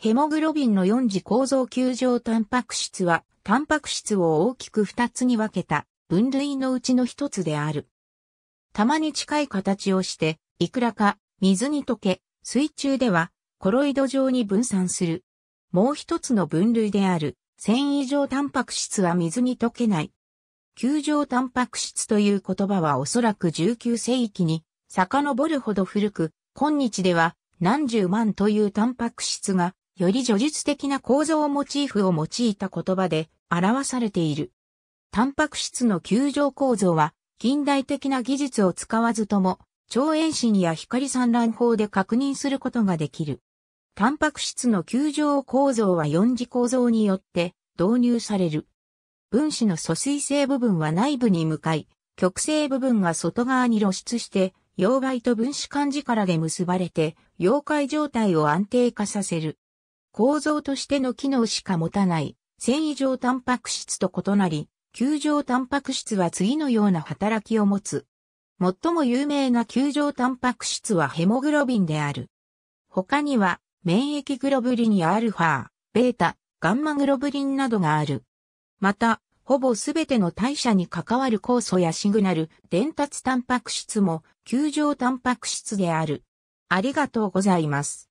ヘモグロビンの4次構造球状タンパク質は、タンパク質を大きく2つに分けた分類のうちの1つである。玉に近い形をして、いくらか水に溶け、水中ではコロイド状に分散する。もう一つの分類である繊維状タンパク質は水に溶けない。球状タンパク質という言葉はおそらく19世紀に遡るほど古く、今日では何十万というタンパク質がより叙述的な構造モチーフを用いた言葉で表されている。タンパク質の球状構造は、近代的な技術を使わずとも、超遠心や光散乱法で確認することができる。タンパク質の球状構造は4次構造によって導入される。分子の疎水性部分は内部に向かい、極性部分が外側に露出して、溶媒と分子間力で結ばれて、溶解状態を安定化させる。構造としての機能しか持たない繊維状タンパク質と異なり、球状タンパク質は次のような働きを持つ。最も有名な球状タンパク質はヘモグロビンである。他には、免疫グロブリンやアルファ、ベータ、ガンマグロブリンなどがある。また、ほぼすべての代謝に関わる酵素やシグナル、伝達タンパク質も、球状タンパク質である。ありがとうございます。